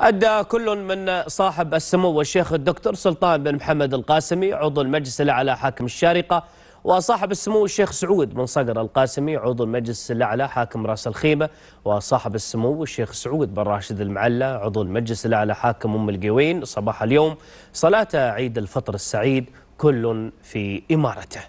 أدى كل من صاحب السمو الشيخ الدكتور سلطان بن محمد القاسمي عضو المجلس الأعلى حاكم الشارقة وصاحب السمو الشيخ سعود بن صقر القاسمي عضو المجلس الأعلى حاكم راس الخيمة وصاحب السمو الشيخ سعود بن راشد المعلى عضو المجلس الأعلى حاكم أم القوين صباح اليوم صلاة عيد الفطر السعيد كل في إمارته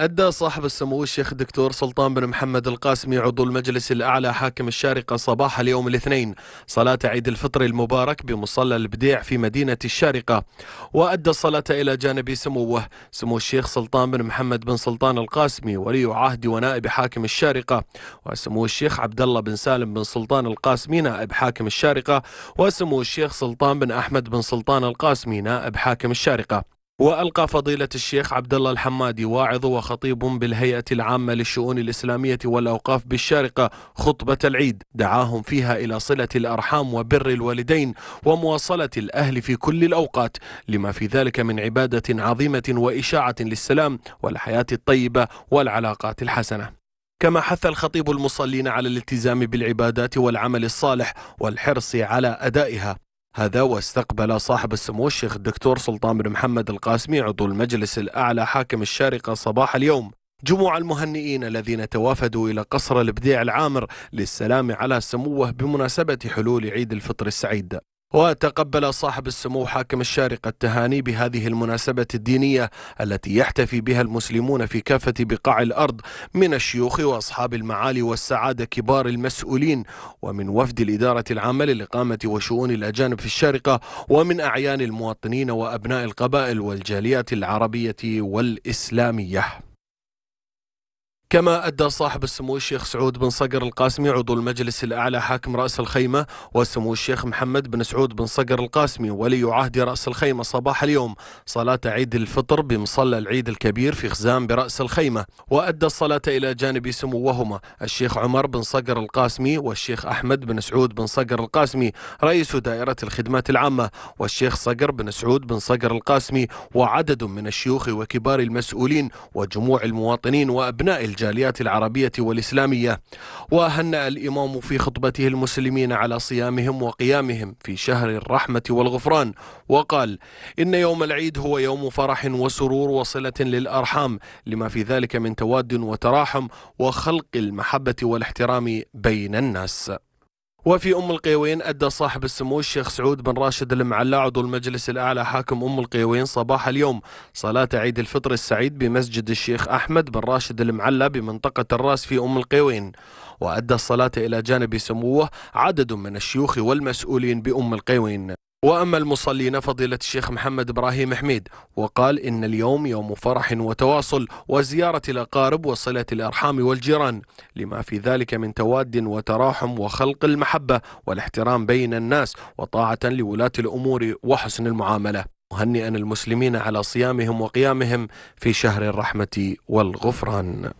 أدى صاحب السمو الشيخ الدكتور سلطان بن محمد القاسمي عضو المجلس الأعلى حاكم الشارقة صباح اليوم الاثنين صلاة عيد الفطر المبارك بمصلى البديع في مدينة الشارقة وأدى الصلاة إلى جانب سموه سمو الشيخ سلطان بن محمد بن سلطان القاسمي ولي عهد ونائب حاكم الشارقة وسمو الشيخ عبد الله بن سالم بن سلطان القاسمي نائب حاكم الشارقة وسمو الشيخ سلطان بن أحمد بن سلطان القاسمي نائب حاكم الشارقة وألقى فضيلة الشيخ عبد الله الحمادي واعظ وخطيب بالهيئة العامة للشؤون الإسلامية والأوقاف بالشارقة خطبة العيد دعاهم فيها إلى صلة الأرحام وبر الوالدين ومواصلة الأهل في كل الأوقات لما في ذلك من عبادة عظيمة وإشاعة للسلام والحياة الطيبة والعلاقات الحسنة كما حث الخطيب المصلين على الالتزام بالعبادات والعمل الصالح والحرص على أدائها هذا واستقبل صاحب السمو الشيخ الدكتور سلطان بن محمد القاسمي عضو المجلس الأعلى حاكم الشارقة صباح اليوم جموع المهنئين الذين توافدوا إلى قصر البديع العامر للسلام على سموه بمناسبة حلول عيد الفطر السعيد وتقبل صاحب السمو حاكم الشارقة التهاني بهذه المناسبة الدينية التي يحتفي بها المسلمون في كافة بقاع الأرض من الشيوخ وأصحاب المعالي والسعادة كبار المسؤولين ومن وفد الإدارة العامة للإقامة وشؤون الأجانب في الشارقة ومن أعيان المواطنين وأبناء القبائل والجاليات العربية والإسلامية كما أدى صاحب السمو الشيخ سعود بن صقر القاسمي عضو المجلس الأعلى حاكم رأس الخيمة وسمو الشيخ محمد بن سعود بن صقر القاسمي ولي عهد رأس الخيمة صباح اليوم صلاة عيد الفطر بمصلى العيد الكبير في خزام برأس الخيمة وأدى الصلاة إلى جانب سموهما الشيخ عمر بن صقر القاسمي والشيخ أحمد بن سعود بن صقر القاسمي رئيس دائرة الخدمات العامة والشيخ صقر بن سعود بن صقر القاسمي وعدد من الشيوخ وكبار المسؤولين وجموع المواطنين وأبناء الجاليات العربية والإسلامية وهنأ الإمام في خطبته المسلمين على صيامهم وقيامهم في شهر الرحمة والغفران وقال إن يوم العيد هو يوم فرح وسرور وصلة للأرحام لما في ذلك من تواد وتراحم وخلق المحبة والاحترام بين الناس وفي أم القيوين أدى صاحب السمو الشيخ سعود بن راشد المعلى عضو المجلس الأعلى حاكم أم القيوين صباح اليوم صلاة عيد الفطر السعيد بمسجد الشيخ أحمد بن راشد المعلى بمنطقة الراس في أم القيوين وأدى الصلاة إلى جانب سموه عدد من الشيوخ والمسؤولين بأم القيوين وأما المصلين فضيلة الشيخ محمد إبراهيم حميد وقال إن اليوم يوم فرح وتواصل وزيارة الأقارب وصلة الأرحام والجيران لما في ذلك من تواد وتراحم وخلق المحبة والاحترام بين الناس وطاعة لولاة الأمور وحسن المعاملة مهنئا المسلمين على صيامهم وقيامهم في شهر الرحمة والغفران